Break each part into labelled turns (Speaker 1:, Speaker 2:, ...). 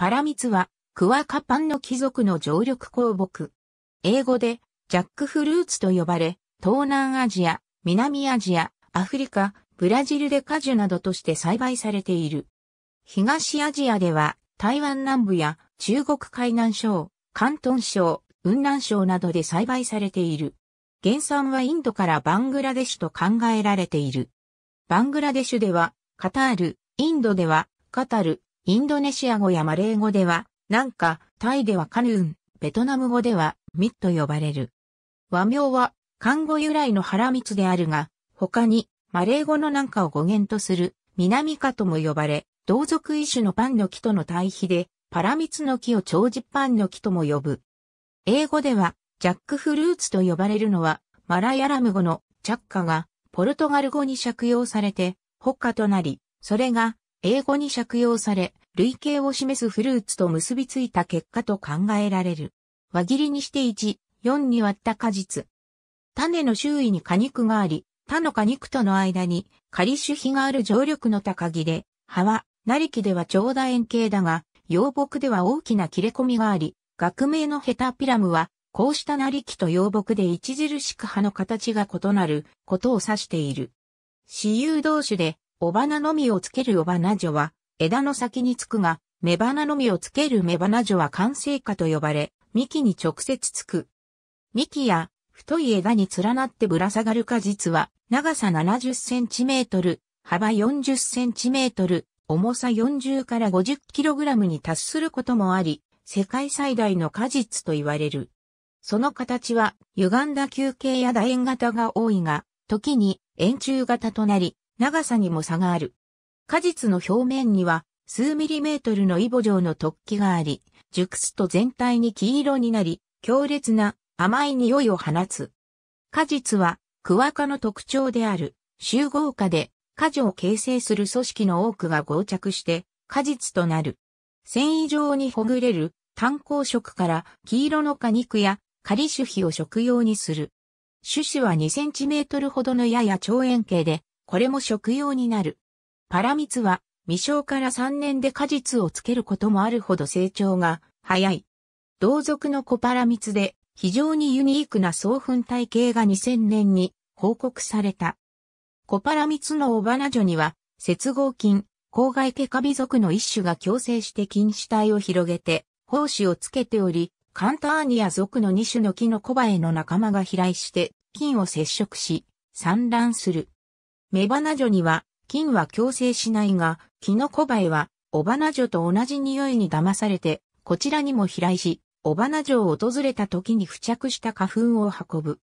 Speaker 1: パラミツは、クワカパンの貴族の常緑香木。英語で、ジャックフルーツと呼ばれ、東南アジア、南アジア、アフリカ、ブラジルで果樹などとして栽培されている。東アジアでは、台湾南部や中国海南省、広東省、雲南省などで栽培されている。原産はインドからバングラデシュと考えられている。バングラデシュでは、カタール、インドでは、カタル、インドネシア語やマレー語では、なんか、タイではカヌーン、ベトナム語では、ミッと呼ばれる。和名は、漢語由来のハラミツであるが、他に、マレー語のなんかを語源とする、南カとも呼ばれ、同族一種のパンの木との対比で、パラミツの木を長寿パンの木とも呼ぶ。英語では、ジャックフルーツと呼ばれるのは、マライアラム語のチャッカが、ポルトガル語に借用されて、ホッカとなり、それが、英語に借用され、類型を示すフルーツと結びついた結果と考えられる。輪切りにして1、4に割った果実。種の周囲に果肉があり、他の果肉との間に仮種皮がある常緑の高木で、葉は、なりきでは長楕円形だが、洋木では大きな切れ込みがあり、学名のヘタピラムは、こうしたなりきと洋木で著しく葉の形が異なることを指している。私有同種で、お花の実をつけるお花女は、枝の先につくが、芽花の実をつける芽花女は完成花と呼ばれ、幹に直接つく。幹や太い枝に連なってぶら下がる果実は、長さ70センチメートル、幅40センチメートル、重さ40から50キログラムに達することもあり、世界最大の果実と言われる。その形は、歪んだ球形や楕円型が多いが、時に円柱型となり、長さにも差がある。果実の表面には数ミリメートルのイボ状の突起があり、熟すと全体に黄色になり、強烈な甘い匂いを放つ。果実はクワ科の特徴である集合化で果樹を形成する組織の多くが合着して果実となる。繊維状にほぐれる炭鉱色から黄色の果肉や仮種皮を食用にする。種子は2センチメートルほどのやや長円形でこれも食用になる。パラミツは未生から3年で果実をつけることもあるほど成長が早い。同族のコパラミツで非常にユニークな総粉体系が2000年に報告された。コパラミツのオバナジョには接合菌、郊外ケカビ属の一種が共生して菌糸体を広げて、胞子をつけており、カンターニア属の2種の木のコバエの仲間が飛来して、菌を接触し、産卵する。メバナジョには、菌は共生しないが、キノコバエは、オバナジョと同じ匂いに騙されて、こちらにも飛来し、オバナジョを訪れた時に付着した花粉を運ぶ。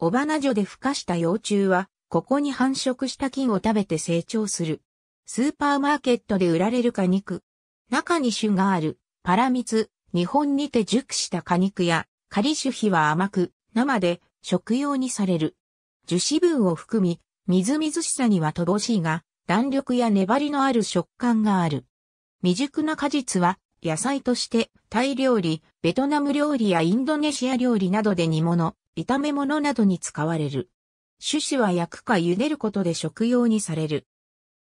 Speaker 1: オバナジョで孵化した幼虫は、ここに繁殖した菌を食べて成長する。スーパーマーケットで売られる果肉。中に種がある、パラミツ、日本にて熟した果肉や、仮種皮は甘く、生で食用にされる。樹脂分を含み、みずみずしさには乏しいが、弾力や粘りのある食感がある。未熟な果実は、野菜として、タイ料理、ベトナム料理やインドネシア料理などで煮物、炒め物などに使われる。種子は焼くか茹でることで食用にされる。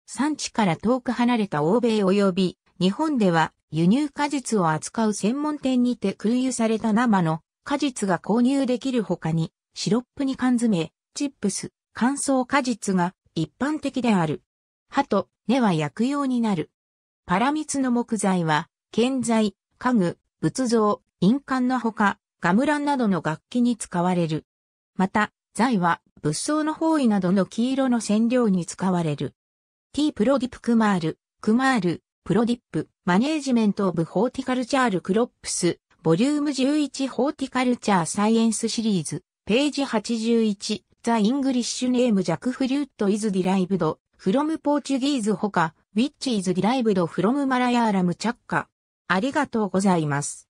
Speaker 1: 産地から遠く離れた欧米及び日本では輸入果実を扱う専門店にて空輸された生の果実が購入できる他にシロップに缶詰、チップス、乾燥果実が一般的である。葉と根は薬用になる。パラミツの木材は、建材、家具、仏像、印鑑のほか、ガムランなどの楽器に使われる。また、材は物像の方位などの黄色の染料に使われる。T プロディプクマール、クマール、プロディップ、マネージメントオブホーティカルチャールクロップス、ボリューム11ホーティカルチャーサイエンスシリーズ、ページ81、The English name Jack Fruit is derived from Portuguese ほか which is derived from Malayalam Chakka. ありがとうございます。